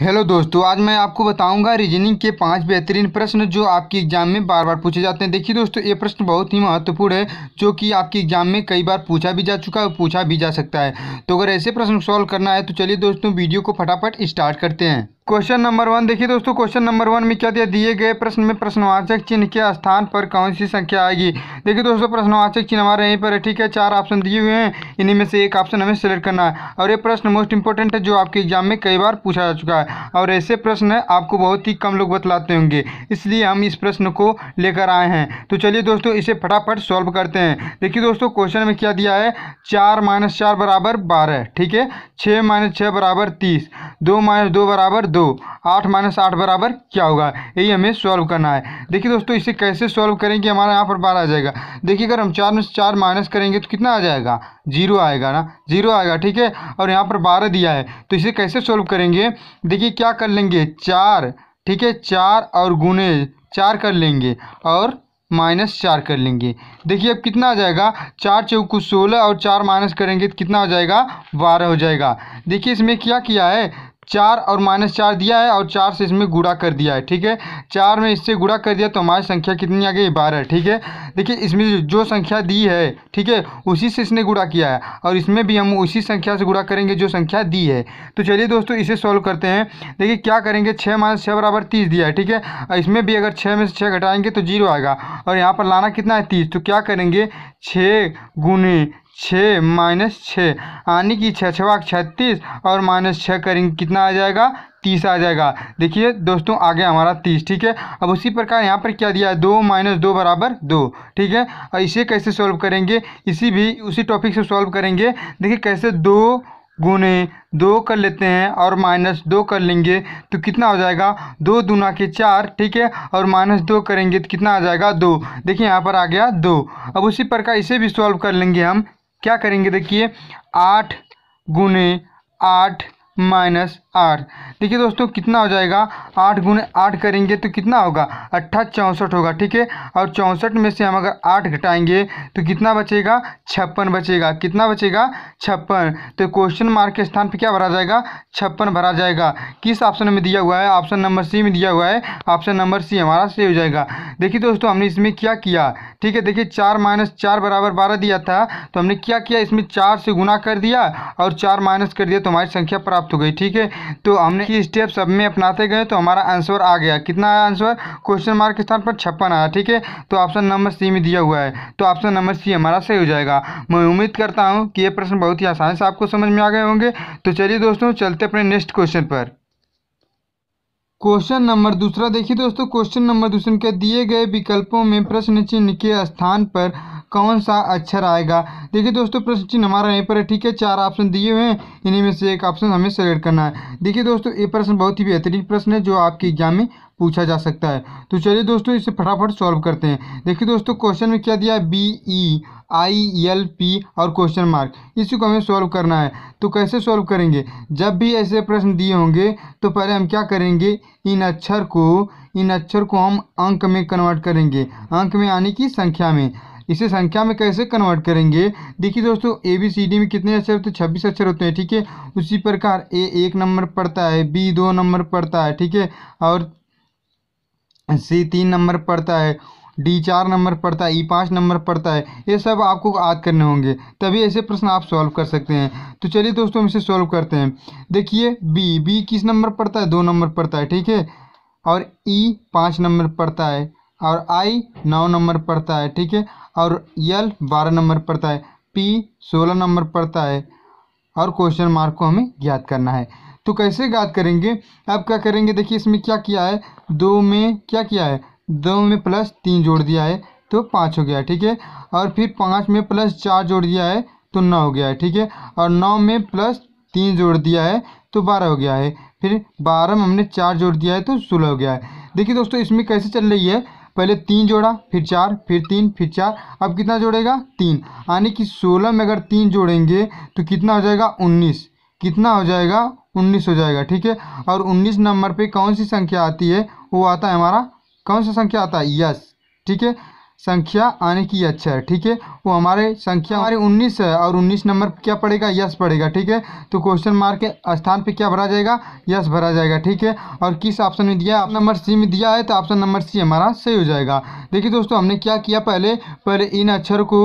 hello दोस्तों आज मैं आपको बताऊंगा रीजनिंग के पांच बेहतरीन प्रश्न जो आपके एग्जाम में बार बार पूछे जाते हैं देखिए दोस्तों ये प्रश्न बहुत ही महत्वपूर्ण है जो कि आपके एग्जाम में कई बार पूछा भी जा चुका है और पूछा भी जा सकता है तो अगर ऐसे प्रश्न सॉल्व करना है तो चलिए दोस्तों वीडियो को फटाफट स्टार्ट करते हैं क्वेश्चन नंबर वन देखिए दोस्तों क्वेश्चन नंबर वन में क्या दिया दिए गए प्रश्न में प्रश्नवाचक चिन्ह के स्थान पर कौन सी संख्या आएगी देखिए दोस्तों प्रश्नवाचक चिन्ह हमारे यहीं पर है ठीक है चार ऑप्शन दिए हुए हैं इन्हीं में से एक ऑप्शन हमें सेलेक्ट करना है और ये प्रश्न मोस्ट इंपॉर्टेंट है जो आपके एग्जाम में कई बार पूछा जा चुका है और ऐसे प्रश्न आपको बहुत ही कम लोग बतलाते होंगे इसलिए हम इस प्रश्न को लेकर आए हैं तो चलिए दोस्तों इसे फटाफट सॉल्व करते हैं देखिए दोस्तों क्वेश्चन में क्या दिया है चार माइनस चार बराबर बारह ठीक है छः माइनस छः बराबर तीस दो माइनस दो बराबर दो आठ माइनस आठ बराबर क्या होगा यही हमें सॉल्व करना है देखिए दोस्तों इसे कैसे सॉल्व करेंगे हमारा यहाँ पर बारह आ जाएगा देखिए अगर हम चार में से चार माइनस करेंगे तो कितना आ जाएगा जीरो आएगा ना जीरो आएगा ठीक है और यहाँ पर बारह दिया है तो इसे कैसे सॉल्व करेंगे देखिए क्या कर लेंगे चार ठीक है चार और गुने चार कर लेंगे और माइनस चार कर लेंगे देखिए अब कितना आ जाएगा चार चौकू सोलह और चार माइनस करेंगे तो कितना हो जाएगा बारह हो जाएगा देखिए इसमें क्या किया है चार और माइनस चार दिया है और चार से इसमें गुड़ा कर दिया है ठीक है चार में इससे गुड़ा कर दिया तो हमारी संख्या कितनी आ गई बारह ठीक है देखिए इसमें जो संख्या दी है ठीक है उसी से इसने गुड़ा किया है और इसमें भी हम उसी संख्या से गुड़ा करेंगे जो संख्या दी है तो चलिए दोस्तों इसे सॉल्व करते हैं देखिए क्या करेंगे छः माइनस छः बराबर तीस दिया है ठीक है और इसमें भी अगर छः में से छः घटाएंगे तो जीरो आएगा और यहाँ पर लाना कितना है तीस तो क्या करेंगे छः गुने छः माइनस छः यानी कि छः छवा छत्तीस और माइनस छः करेंगे कितना आ जाएगा तीस आ जाएगा देखिए दोस्तों आ गया हमारा तीस ठीक है अब उसी प्रकार यहाँ पर क्या दिया है दो माइनस दो बराबर दो ठीक है और इसे कैसे सॉल्व करेंगे इसी भी उसी टॉपिक से सॉल्व करेंगे देखिए कैसे दो गुने दो कर लेते हैं और माइनस दो कर लेंगे तो कितना हो जाएगा दो दूना के चार ठीक है और माइनस दो करेंगे तो कितना आ जाएगा दो देखिए यहाँ पर आ गया दो अब उसी प्रकार इसे भी सॉल्व कर लेंगे हम क्या करेंगे देखिए आठ गुने आठ माइनस आठ देखिए दोस्तों कितना हो जाएगा आठ गुने आठ करेंगे तो कितना होगा अट्ठा चौंसठ होगा ठीक है और चौंसठ में से हम अगर आठ घटाएंगे तो कितना बचेगा छप्पन बचेगा कितना बचेगा छप्पन तो क्वेश्चन मार्क के स्थान पर क्या भरा जाएगा छप्पन भरा जाएगा किस ऑप्शन में दिया हुआ है ऑप्शन नंबर सी में दिया हुआ है ऑप्शन नंबर सी हमारा सही हो जाएगा देखिए दोस्तों हमने इसमें क्या किया ठीक है देखिए चार माइनस चार बराबर बारह दिया था तो हमने क्या किया इसमें चार से गुना कर दिया और चार माइनस कर दिया तो हमारी संख्या प्राप्त हो गई ठीक है तो हमने ये स्टेप सब में अपनाते गए तो हमारा आंसर आ गया कितना आया आंसर क्वेश्चन मार्क के स्थान पर छप्पन आया ठीक है तो ऑप्शन नंबर सी में दिया हुआ है तो ऑप्शन नंबर सी हमारा सही हो जाएगा मैं उम्मीद करता हूँ कि ये प्रश्न बहुत ही आसानी से आपको समझ में आ गए होंगे तो चलिए दोस्तों चलते अपने नेक्स्ट क्वेश्चन पर क्वेश्चन नंबर दूसरा देखिए दोस्तों क्वेश्चन नंबर दूसरे के दिए गए विकल्पों में प्रश्न चिन्ह के स्थान पर कौन सा अक्षर अच्छा आएगा देखिए दोस्तों प्रश्न चिन्ह हमारा यहीं पर है ठीक है चार ऑप्शन दिए हुए हैं इन्हीं में से एक ऑप्शन हमें सेलेक्ट करना है देखिए दोस्तों ये प्रश्न बहुत ही बेहतरीन प्रश्न है जो आपके एग्जाम में पूछा जा सकता है तो चलिए दोस्तों इसे फटाफट सॉल्व करते हैं देखिए दोस्तों क्वेश्चन में क्या दिया है B E I L P और क्वेश्चन मार्क इसी को हमें सॉल्व करना है तो कैसे सॉल्व करेंगे जब भी ऐसे प्रश्न दिए होंगे तो पहले हम क्या करेंगे इन अक्षर को इन अक्षर को हम अंक में कन्वर्ट करेंगे अंक में आने की संख्या में इसे संख्या में कैसे कन्वर्ट करेंगे देखिए दोस्तों ए बी सी डी में कितने अक्षर होते हैं छब्बीस अक्षर होते हैं ठीक है उसी प्रकार ए एक नंबर पड़ता है बी दो नंबर पड़ता है ठीक है और सी तीन नंबर पड़ता है डी चार नंबर पड़ता है ई e पाँच नंबर पड़ता है ये सब आपको याद करने होंगे तभी ऐसे प्रश्न आप सॉल्व कर सकते हैं तो चलिए दोस्तों हम इसे सॉल्व करते हैं देखिए बी बी किस नंबर पड़ता है दो नंबर पड़ता है ठीक है और ई e पाँच नंबर पड़ता है और आई नौ नंबर पड़ता है ठीक है और यल बारह नंबर पड़ता है पी सोलह नंबर पड़ता है और क्वेश्चन मार्क को हमें ज्ञात करना है तो कैसे ज्ञात करेंगे अब क्या करेंगे देखिए इसमें क्या किया है दो में क्या किया है दो में प्लस तीन जोड़ दिया है तो पाँच हो गया ठीक है और फिर पाँच में प्लस चार जोड़ दिया है तो नौ हो गया है ठीक है और नौ में प्लस तीन जोड़ दिया है तो बारह हो गया है फिर बारह में हमने चार जोड़ दिया है तो सोलह हो गया है देखिए दोस्तों इसमें कैसे चल रही है पहले तीन जोड़ा फिर चार फिर तीन फिर चार अब कितना जोड़ेगा तीन यानी कि सोलह में अगर तीन जोड़ेंगे तो कितना हो जाएगा उन्नीस कितना हो जाएगा उन्नीस हो जाएगा ठीक है और उन्नीस नंबर पे कौन सी संख्या आती है वो आता है हमारा कौन सा संख्या आता है यस ठीक है संख्या आने की अच्छा है ठीक है वो हमारे संख्या हमारी 19 है और 19 नंबर क्या पड़ेगा यस पड़ेगा ठीक है तो क्वेश्चन मार्क के स्थान पे क्या भरा जाएगा यस भरा जाएगा ठीक है और किस ऑप्शन में दिया है ऑप्शन नंबर सी में दिया है तो ऑप्शन नंबर सी हमारा सही हो जाएगा देखिए दोस्तों हमने क्या किया पहले पहले इन अक्षर को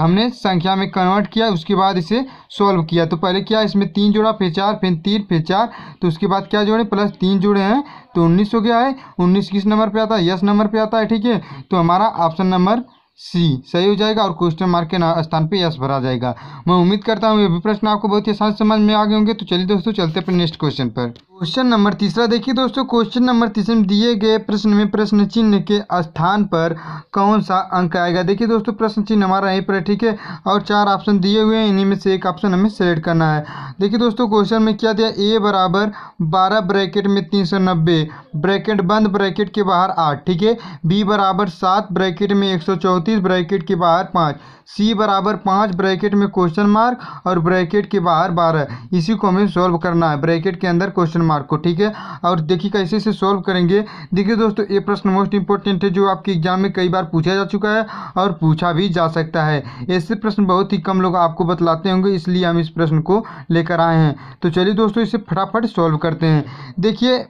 हमने संख्या में कन्वर्ट किया उसके बाद इसे सॉल्व किया तो पहले क्या इसमें तीन जोड़ा फिर चार फिर तीन फिर चार तो उसके बाद क्या जोड़े प्लस तीन जोड़े हैं तो उन्नीस हो गया है उन्नीस किस नंबर पे आता है यस नंबर पे आता है ठीक है तो हमारा ऑप्शन नंबर सी सही हो जाएगा और क्वेश्चन मार्क के स्थान पर यस भरा जाएगा मैं उम्मीद करता हूँ ये भी प्रश्न आपको बहुत ही आसान समझ में आ गए होंगे तो चलिए दोस्तों चलते अपने नेक्स्ट क्वेश्चन पर क्वेश्चन नंबर तीसरा देखिए दोस्तों क्वेश्चन नंबर तीसरे में दिए गए प्रश्न में प्रश्न चिन्ह के स्थान पर कौन सा अंक आएगा देखिए दोस्तों प्रश्न चिन्ह हमारा यहीं पर है ठीक है और चार ऑप्शन दिए हुए हैं इन्हीं में से एक ऑप्शन हमें सेलेक्ट करना है देखिए दोस्तों क्वेश्चन में क्या दिया ए बराबर बारह ब्रैकेट में तीन सौ नब्बे ब्रैकेट बंद ब्रैकेट के बाहर आठ ठीक है बी बराबर सात ब्रैकेट में एक सौ चौंतीस ब्रैकेट के बाहर पाँच सी बराबर पाँच ब्रैकेट में क्वेश्चन मार्क और ब्रैकेट के बाहर बारह इसी को हमें सॉल्व करना है ब्रैकेट के अंदर क्वेश्चन मार्क को ठीक है और देखिए कैसे इसे सॉल्व करेंगे देखिए दोस्तों ये प्रश्न मोस्ट इंपॉर्टेंट है जो आपके एग्जाम में कई बार पूछा जा चुका है और पूछा भी जा सकता है ऐसे प्रश्न बहुत ही कम लोग आपको बतलाते होंगे इसलिए हम इस प्रश्न को लेकर आए हैं तो चलिए दोस्तों इसे फटाफट सॉल्व करते हैं देखिए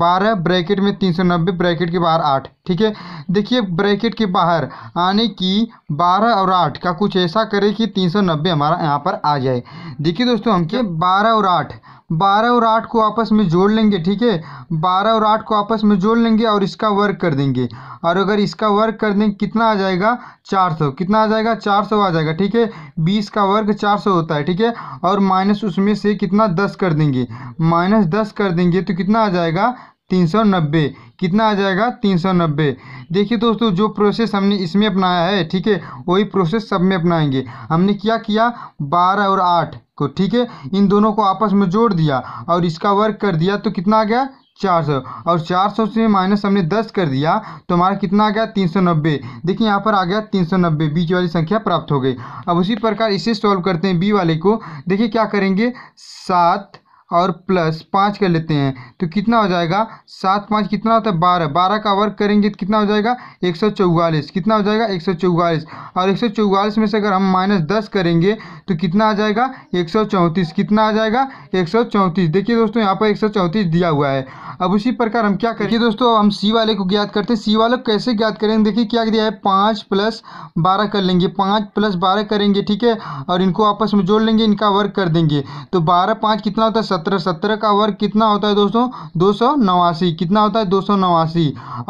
बारह ब्रैकेट में तीन सौ नब्बे ब्रैकेट के बाहर आठ ठीक है देखिए ब्रैकेट के बाहर आने की बारह और आठ का कुछ ऐसा करें कि तीन सौ नब्बे हमारा यहाँ पर आ जाए देखिए दोस्तों हम क्या तो बारह और आठ बारह और आठ को आपस में जोड़ लेंगे ठीक है बारह और आठ को आपस में जोड़ लेंगे और इसका वर्क कर देंगे और अगर इसका वर्क कर देंगे कितना आ जाएगा चार सौ कितना आ जाएगा चार सौ आ जाएगा ठीक है बीस का वर्ग चार सौ होता है ठीक है और माइनस उसमें से कितना दस कर देंगे माइनस दस कर देंगे तो कितना आ जाएगा तीन सौ नब्बे कितना आ जाएगा तीन सौ नब्बे देखिए दोस्तों जो प्रोसेस हमने इसमें अपनाया है ठीक है वही प्रोसेस सब में अपनाएंगे हमने क्या किया बारह और आठ को ठीक है इन दोनों को आपस में जोड़ दिया और इसका वर्क कर दिया तो कितना आ गया चार सौ और चार सौ से माइनस हमने दस कर दिया तो हमारा कितना आ गया तीन सौ नब्बे देखिए यहाँ पर आ गया तीन सौ नब्बे बीच वाली संख्या प्राप्त हो गई अब उसी प्रकार इसे सॉल्व करते हैं बी वाले को देखिए क्या करेंगे सात और प्लस पाँच कर लेते हैं तो कितना हो जाएगा सात पाँच कितना होता है बारह बारह का वर्क करेंगे तो कितना हो जाएगा एक सौ चौवालीस कितना हो जाएगा एक सौ चौवालीस और एक सौ चौवालीस में से अगर हम माइनस दस करेंगे तो कितना आ जाएगा एक सौ चौंतीस कितना आ जाएगा एक सौ चौंतीस देखिए दोस्तों यहाँ पर एक सौ चौंतीस दिया हुआ है अब उसी प्रकार हम क्या करेंगे दोस्तों हम सी वाले को ज्ञात करते हैं सी वाले को कैसे ज्ञात करेंगे देखिए क्या दिया है पाँच प्लस बारह कर लेंगे पाँच प्लस बारह करेंगे ठीक है और इनको आपस में जोड़ लेंगे इनका वर्क कर देंगे तो बारह पाँच कितना होता है सत्रह सत्रह का वर्ग कितना होता है दोस्तों दो सौ नवासी कितना होता है दो सौ नवासी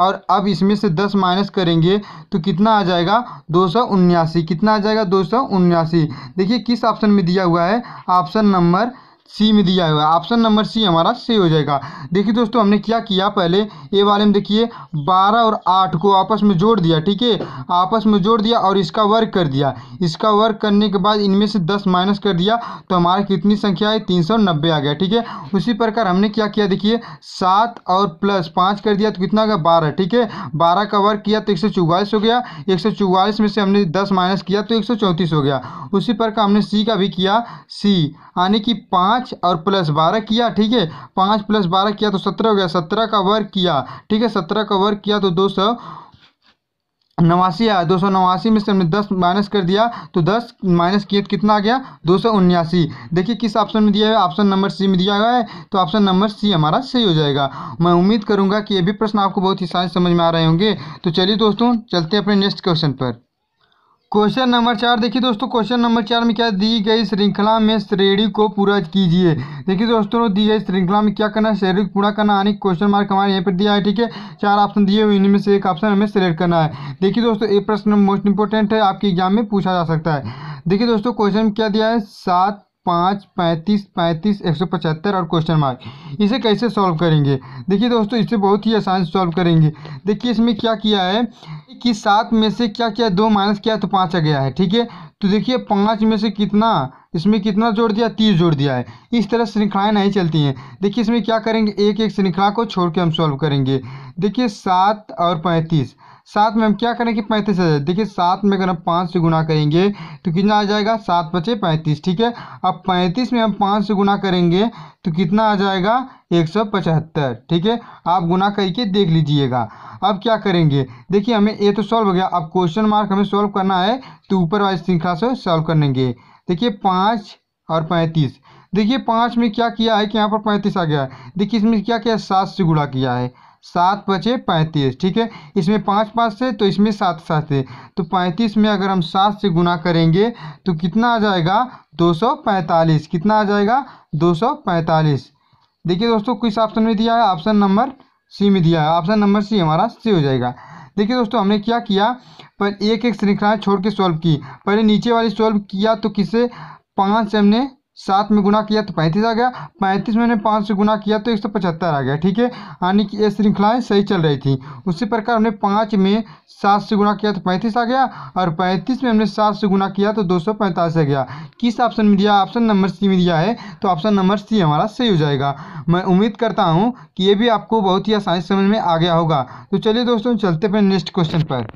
और अब इसमें से दस माइनस करेंगे तो कितना आ जाएगा दो सौ उन्यासी कितना आ जाएगा दो सौ उन्यासी देखिए किस ऑप्शन में दिया हुआ है ऑप्शन नंबर सी में दिया हुआ है ऑप्शन नंबर सी हमारा सही हो जाएगा देखिए दोस्तों हमने क्या किया पहले ए वाले में देखिए बारह और आठ को आपस में जोड़ दिया ठीक है आपस में जोड़ दिया और इसका वर्क कर दिया इसका वर्क करने के बाद इनमें से दस माइनस कर दिया तो हमारा कितनी संख्या है तीन सौ नब्बे आ गया ठीक है उसी प्रकार हमने क्या किया देखिए सात और प्लस पाँच कर दिया तो कितना गया बारह ठीक है बारह का वर्क किया तो एक सौ चौवालीस हो गया एक सौ चौवालीस में से हमने दस माइनस किया तो एक सौ चौंतीस हो गया उसी प्रकार हमने सी का भी किया सी यानी कि पाँच पाँच और प्लस बारह किया ठीक है पाँच प्लस बारह किया तो सत्रह हो गया सत्रह का वर्ग किया ठीक है सत्रह का वर्ग किया तो दो सौ नवासी आया दो सौ नवासी में से हमने दस माइनस कर दिया तो दस माइनस किए तो कितना आ गया दो सौ उन्यासी देखिए किस ऑप्शन में दिया है ऑप्शन नंबर सी में दिया गया है तो ऑप्शन नंबर सी हमारा सही हो जाएगा मैं उम्मीद करूंगा कि ये भी प्रश्न आपको बहुत ही सारे समझ में आ रहे होंगे तो चलिए दोस्तों चलते हैं अपने नेक्स्ट क्वेश्चन पर क्वेश्चन नंबर चार देखिए दोस्तों क्वेश्चन नंबर चार में क्या दी गई श्रृंखला में श्रेणी को पूरा कीजिए देखिए दोस्तों दी गई श्रृंखला में क्या करना है श्रेणी को पूरा करना यानी क्वेश्चन मार्क हमारे यहाँ पर दिया है ठीक है चार ऑप्शन दिए हुए इनमें से एक ऑप्शन हमें सेलेक्ट करना है देखिए दोस्तों ये प्रश्न मोस्ट इंपॉर्टेंट है आपके एग्जाम में पूछा जा सकता है देखिए दोस्तों क्वेश्चन क्या दिया है सात पाँच पैंतीस पैंतीस एक सौ पचहत्तर और क्वेश्चन मार्क इसे कैसे सॉल्व करेंगे देखिए दोस्तों इसे बहुत ही आसान से सॉल्व करेंगे देखिए इसमें क्या किया है कि सात में से क्या क्या दो माइनस किया तो पाँच आ गया है ठीक है तो देखिए पाँच में से कितना इसमें कितना जोड़ दिया तीस जोड़ दिया है इस तरह श्रृंखलाएँ नहीं चलती हैं देखिए इसमें क्या करेंगे एक एक श्रृंखला को छोड़ के हम सॉल्व करेंगे देखिए सात और पैंतीस सात में हम क्या करें कि पैंतीस आ जाए देखिए सात में अगर हम पाँच से गुना करेंगे तो कितना आ जाएगा सात बचे पैंतीस ठीक है अब पैंतीस में हम पाँच से गुना करेंगे तो कितना आ जाएगा एक सौ पचहत्तर ठीक है आप गुना करके देख लीजिएगा अब क्या करेंगे देखिए हमें ये तो सॉल्व हो गया अब क्वेश्चन मार्क हमें सॉल्व करना है तो ऊपर वाली श्रृंखला से सॉल्व कर लेंगे देखिए पाँच और पैंतीस देखिए पाँच में क्या किया है कि यहाँ पर पैंतीस आ गया है देखिए इसमें क्या किया सात से गुणा किया है सात पचे पैंतीस ठीक है इसमें पाँच पाँच से तो इसमें सात सात से तो पैंतीस में अगर हम सात से गुना करेंगे तो कितना आ जाएगा दो सौ पैंतालीस कितना आ जाएगा दो सौ पैंतालीस देखिए दोस्तों किस ऑप्शन में दिया है ऑप्शन नंबर सी में दिया है ऑप्शन नंबर सी हमारा सी हो जाएगा देखिए दोस्तों हमने क्या किया पर एक एक श्रृंखलाएँ छोड़ के सॉल्व की पहले नीचे वाली सॉल्व किया तो किसे पाँच से हमने सात में गुना किया तो पैंतीस आ गया पैंतीस मैंने पाँच से गुना किया तो एक सौ पचहत्तर आ गया ठीक है यानी कि ये श्रृंखलाएँ सही चल रही थी उसी प्रकार हमने पाँच में सात से गुना किया तो पैंतीस आ गया और पैंतीस में हमने सात से गुना किया तो दो सौ पैंतालीस आ गया किस ऑप्शन में दिया ऑप्शन नंबर सी में दिया है तो ऑप्शन नंबर सी हमारा सही हो जाएगा मैं उम्मीद करता हूँ कि ये भी आपको बहुत ही आसानी समझ में आ गया होगा तो चलिए दोस्तों चलते हैं नेक्स्ट क्वेश्चन पर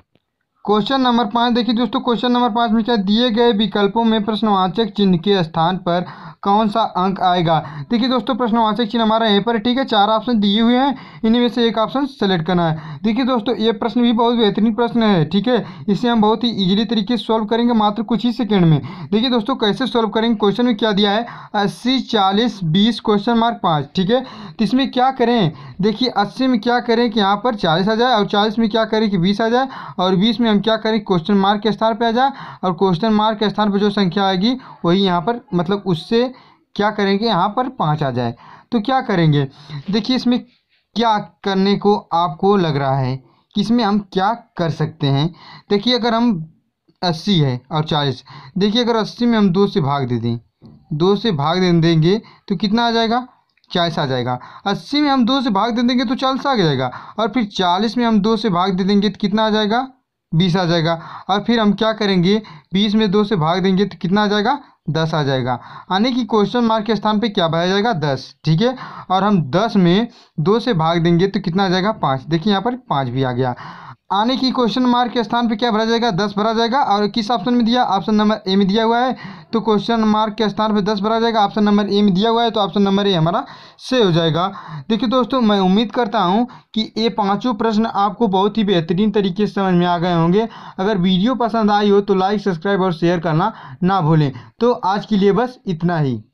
क्वेश्चन नंबर पाँच देखिए दोस्तों क्वेश्चन नंबर पाँच में क्या दिए गए विकल्पों में प्रश्नवाचक चिन्ह के स्थान पर कौन सा अंक आएगा देखिए दोस्तों प्रश्नवाचक चिन्ह हमारा यहाँ पर ठीक है चार ऑप्शन दिए हुए हैं इनमें में से एक ऑप्शन सेलेक्ट करना है देखिए दोस्तों ये प्रश्न भी बहुत बेहतरीन प्रश्न है ठीक है इसे हम बहुत ही ईजिली तरीके से सॉल्व करेंगे मात्र कुछ ही सेकेंड में देखिए दोस्तों कैसे सॉल्व करेंगे क्वेश्चन में क्या दिया है अस्सी चालीस बीस क्वेश्चन मार्क पाँच ठीक है तो इसमें क्या करें देखिए अस्सी में क्या करें कि यहाँ पर चालीस आ जाए और चालीस में क्या करें कि बीस आ जाए और बीस में हम क्या करें क्वेश्चन मार्क के स्थान पर आ जाए और क्वेश्चन मार्क के स्थान पर जो संख्या आएगी वही यहाँ पर मतलब उससे क्या करेंगे यहाँ पर पाँच आ जाए तो क्या करेंगे देखिए इसमें क्या करने को आपको लग रहा है कि इसमें हम क्या कर सकते हैं देखिए अगर हम अस्सी है और चालीस देखिए अगर अस्सी में हम दो से भाग दे दें दो से भाग दे देंगे तो कितना आ जाएगा चालीस आ जाएगा अस्सी में हम दो से भाग दे देंगे तो चालीस आ जाएगा और फिर चालीस में हम दो से भाग दे देंगे तो कितना आ जाएगा बीस आ जाएगा और फिर हम क्या करेंगे बीस में दो से भाग देंगे तो कितना आ जाएगा दस आ जाएगा यानी कि क्वेश्चन मार्क के स्थान पे क्या भाया जाएगा दस ठीक है और हम दस में दो से भाग देंगे तो कितना आ जाएगा पाँच देखिए यहाँ पर पाँच भी आ गया आने की क्वेश्चन मार्क के स्थान पर क्या भरा जाएगा दस भरा जाएगा और किस ऑप्शन में दिया ऑप्शन नंबर ए में दिया हुआ है तो क्वेश्चन मार्क के स्थान पर दस भरा जाएगा ऑप्शन नंबर ए में दिया हुआ है तो ऑप्शन नंबर ए हमारा से हो जाएगा देखिए दोस्तों मैं उम्मीद करता हूँ कि ये पाँचों प्रश्न आपको बहुत ही बेहतरीन तरीके से समझ में आ गए होंगे अगर वीडियो पसंद आई हो तो लाइक सब्सक्राइब और शेयर करना ना भूलें तो आज के लिए बस इतना ही